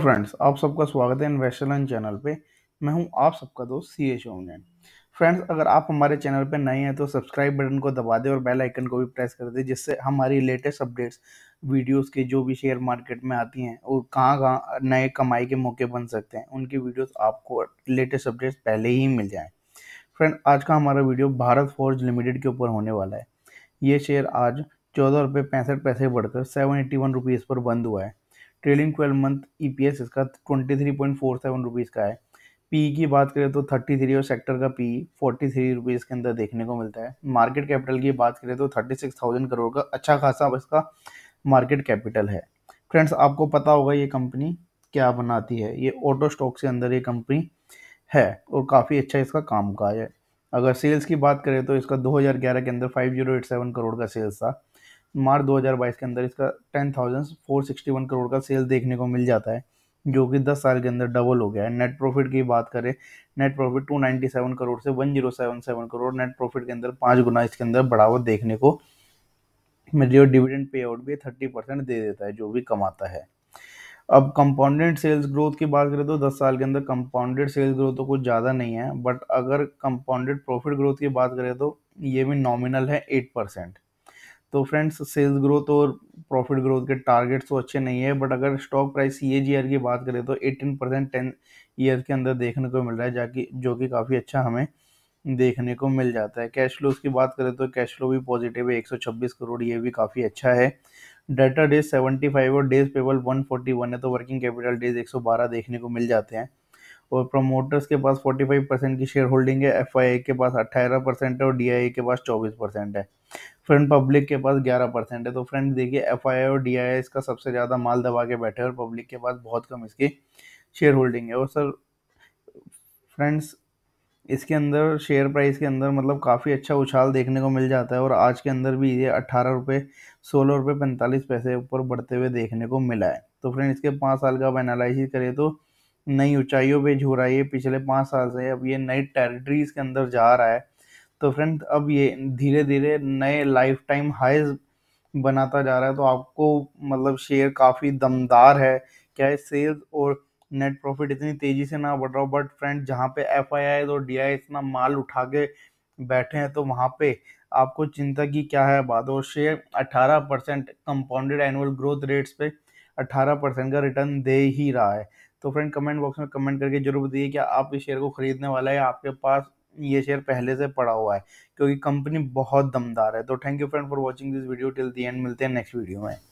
friends आप सबका स्वागत है इन्वेस्टलन चैनल पे मैं हूं आप सबका दोस्त सी एच ओमजैन फ्रेंड्स अगर आप हमारे चैनल पे नए हैं तो सब्सक्राइब बटन को दबा दें और बेल आइकन को भी प्रेस कर दें जिससे हमारी लेटेस्ट अपडेट्स वीडियोस के जो भी शेयर मार्केट में आती हैं और कहाँ कहाँ नए कमाई के मौके बन सकते हैं उनकी वीडियोज़ आपको लेटेस्ट अपडेट्स पहले ही मिल जाएँ फ्रेंड आज का हमारा वीडियो भारत फोर्ज लिमिटेड के ऊपर होने वाला है ये शेयर आज चौदह रुपये पैंसठ पैसे बढ़कर सेवन एट्टी वन रुपीज़ पर बंद हुआ है trailing twelve month E P S इसका twenty three point four seven rupees का है पी की बात करें तो थर्टी थ्री और सेक्टर का पी फोर्टी थ्री रुपीज़ के अंदर देखने को मिलता है मार्केट कैपिटल की बात करें तो थर्टी सिक्स थाउजेंड करोड़ का अच्छा खासा इसका मार्केट कैपिटल है फ्रेंड्स आपको पता होगा ये कंपनी क्या बनाती है ये ऑटो स्टॉक के अंदर ये कंपनी है और काफ़ी अच्छा इसका काम काज है अगर सेल्स की बात करें तो इसका 2011 के अंदर five zero eight seven crore का सेल्स था मार्च 2022 के अंदर इसका ten thousand four sixty one crore का सेल देखने को मिल जाता है जो कि दस साल के अंदर डबल हो गया है नेट प्रॉफिट की बात करें नेट प्रॉफिट सेवन करोड़ से one zero seven seven crore net profit के अंदर पाँच गुना इसके अंदर बढ़ावा देखने को मिल और डिविडेंड पे आउट भी थर्टी परसेंट दे देता है जो भी कमाता है अब कंपाउंडेड सेल्स ग्रोथ की बात करें तो दस साल के अंदर कंपाउंडेड सेल्स ग्रोथ तो कुछ ज़्यादा नहीं है बट अगर कंपाउंडेड प्रॉफिट ग्रोथ की बात करें तो ये भी नॉमिनल है एट परसेंट तो फ्रेंड्स सेल्स ग्रोथ और प्रॉफिट ग्रोथ के टारगेट्स तो अच्छे नहीं है बट अगर स्टॉक प्राइस सी की बात करें तो एटीन परसेंट टेन ईयर के अंदर देखने को मिल रहा है जाकि जो कि काफ़ी अच्छा हमें देखने को मिल जाता है कैश फ्लोज की बात करें तो कैश फ्लो भी पॉजिटिव है 126 करोड़ ये भी काफ़ी अच्छा है डेटा डेज 75 और डेज पेबल 141 है तो वर्किंग कैपिटल डेज 112 देखने को मिल जाते हैं और प्रमोटर्स के पास 45 परसेंट की शेयर होल्डिंग है एफ के पास 18 परसेंट है और डी के पास 24 परसेंट है फ्रेंड पब्लिक के पास 11 परसेंट है तो फ्रेंड देखिए एफ और डी इसका सबसे ज़्यादा माल दबा के बैठे और पब्लिक के पास बहुत कम इसकी शेयर होल्डिंग है और सर फ्रेंड्स इसके अंदर शेयर प्राइस के अंदर मतलब काफ़ी अच्छा उछाल देखने को मिल जाता है और आज के अंदर भी ये अट्ठारह रुपये सोलह रुपये पैंतालीस पैसे ऊपर बढ़ते हुए देखने को मिला है तो फ्रेंड इसके पाँच साल का आप एनालिस करें तो नई ऊंचाइयों पे झू रहा है ये पिछले पाँच साल से अब ये नई टेरिटरीज के अंदर जा रहा है तो फ्रेंड अब ये धीरे धीरे नए लाइफ टाइम हाइज बनाता जा रहा है तो आपको मतलब शेयर काफ़ी दमदार है क्या है सेल्स और नेट प्रॉफिट इतनी तेज़ी से ना बढ़ रहा हो बट फ्रेंड जहाँ पे एफ आई आई और डी आई इतना माल उठा के बैठे हैं तो वहाँ पे आपको चिंता की क्या है बात और share 18 percent compounded annual growth rates पे 18 परसेंट का रिटर्न दे ही रहा है तो फ्रेंड कमेंट बॉक्स में कमेंट करके जरूर बताइए कि आप इस शेयर को खरीदने वाला है आपके पास ये शेयर पहले से पड़ा हुआ है क्योंकि कंपनी बहुत दमदार है तो thank you friend for watching this video till the end मिलते हैं नेक्स्ट वीडियो में